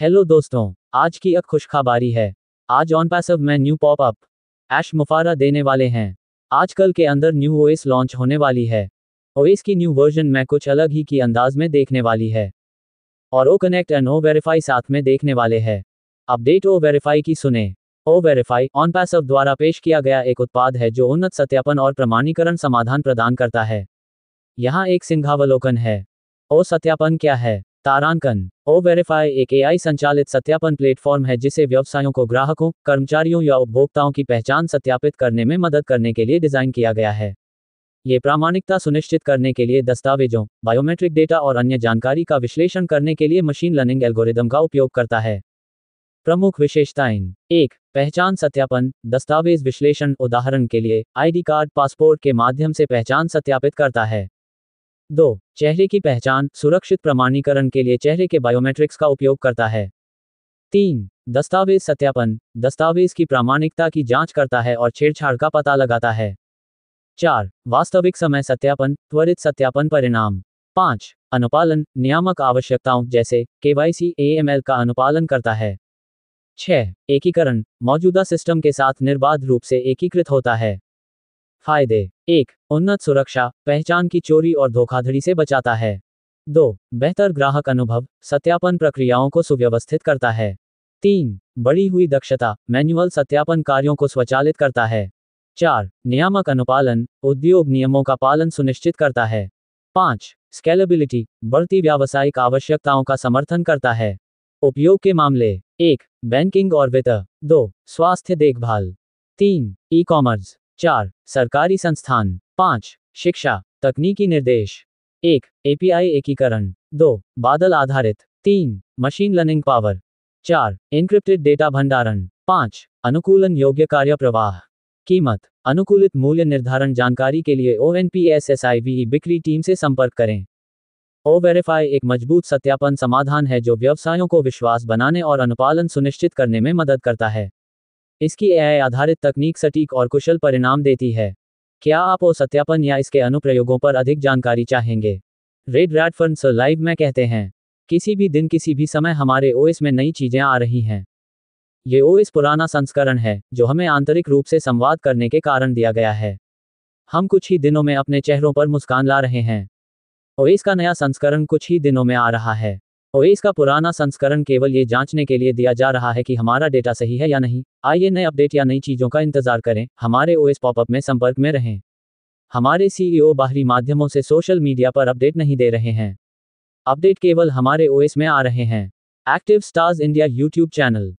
hello दोस्तों आज की एक खुशखबरी है आज ऑन पैसव में न्यू पॉप अप ऐश मुफारा देने वाले हैं आजकल के अंदर न्यू ओएस लॉन्च होने वाली है ओएस की न्यू वर्जन में कुछ अलग ही की अंदाज में देखने वाली है और O connect and O verify साथ में देखने वाले है अपडेट ओ वेरीफाई की सुने ओ वेरीफाई ऑन पैसव द्वारा पेश किया गया एक उत्पाद है जो उन्नत सत्यापन और प्रमाणीकरण समाधान प्रदान करता है यहाँ एक सिंघावलोकन है ओ सत्यापन क्या है तारांकन ओ वेरीफाई एक एआई संचालित सत्यापन प्लेटफॉर्म है जिसे व्यवसायों को ग्राहकों कर्मचारियों या उपभोक्ताओं की पहचान सत्यापित करने में मदद करने के लिए डिजाइन किया गया है ये प्रामाणिकता सुनिश्चित करने के लिए दस्तावेजों बायोमेट्रिक डेटा और अन्य जानकारी का विश्लेषण करने के लिए मशीन लर्निंग एल्गोरिदम का उपयोग करता है प्रमुख विशेषताएं एक पहचान सत्यापन दस्तावेज विश्लेषण उदाहरण के लिए आईडी कार्ड पासपोर्ट के माध्यम से पहचान सत्यापित करता है दो चेहरे की पहचान सुरक्षित प्रमाणीकरण के लिए चेहरे के बायोमेट्रिक्स का उपयोग करता है तीन दस्तावेज सत्यापन दस्तावेज की प्रामाणिकता की जांच करता है और छेड़छाड़ का पता लगाता है चार वास्तविक समय सत्यापन त्वरित सत्यापन परिणाम पाँच अनुपालन नियामक आवश्यकताओं जैसे केवाईसी एएमएल का अनुपालन करता है छह एकीकरण मौजूदा सिस्टम के साथ निर्बाध रूप से एकीकृत होता है फायदे एक उन्नत सुरक्षा पहचान की चोरी और धोखाधड़ी से बचाता है दो बेहतर ग्राहक अनुभव सत्यापन प्रक्रियाओं को सुव्यवस्थित करता है तीन बढ़ी हुई दक्षता मैनुअल सत्यापन कार्यों को स्वचालित करता है चार नियामक अनुपालन उद्योग नियमों का पालन सुनिश्चित करता है पाँच स्केलेबिलिटी बढ़ती व्यावसायिक आवश्यकताओं का समर्थन करता है उपयोग के मामले एक बैंकिंग और वित्त दो स्वास्थ्य देखभाल तीन ई कॉमर्स चार सरकारी संस्थान पाँच शिक्षा तकनीकी निर्देश एक एपीआई एकीकरण दो बादल आधारित तीन मशीन लर्निंग पावर चार इंक्रिप्टेड डेटा भंडारण पाँच अनुकूलन योग्य कार्य प्रवाह कीमत अनुकूलित मूल्य निर्धारण जानकारी के लिए O N P S S I V बिक्री टीम से संपर्क करें ओ वेरीफाई एक मजबूत सत्यापन समाधान है जो व्यवसायों को विश्वास बनाने और अनुपालन सुनिश्चित करने में मदद करता है इसकी एआई आधारित तकनीक सटीक और कुशल परिणाम देती है क्या आप वो सत्यापन या इसके अनुप्रयोगों पर अधिक जानकारी चाहेंगे रेड रैड फर्न्स लाइव में कहते हैं किसी भी दिन किसी भी समय हमारे ओएस में नई चीजें आ रही हैं ये ओएस पुराना संस्करण है जो हमें आंतरिक रूप से संवाद करने के कारण दिया गया है हम कुछ ही दिनों में अपने चेहरों पर मुस्कान ला रहे हैं ओएस का नया संस्करण कुछ ही दिनों में आ रहा है ओएस का पुराना संस्करण केवल ये जांचने के लिए दिया जा रहा है कि हमारा डेटा सही है या नहीं आइए नए अपडेट या नई चीज़ों का इंतजार करें हमारे ओएस पॉपअप में संपर्क में रहें हमारे सीईओ बाहरी माध्यमों से सोशल मीडिया पर अपडेट नहीं दे रहे हैं अपडेट केवल हमारे ओएस में आ रहे हैं active stars India YouTube channel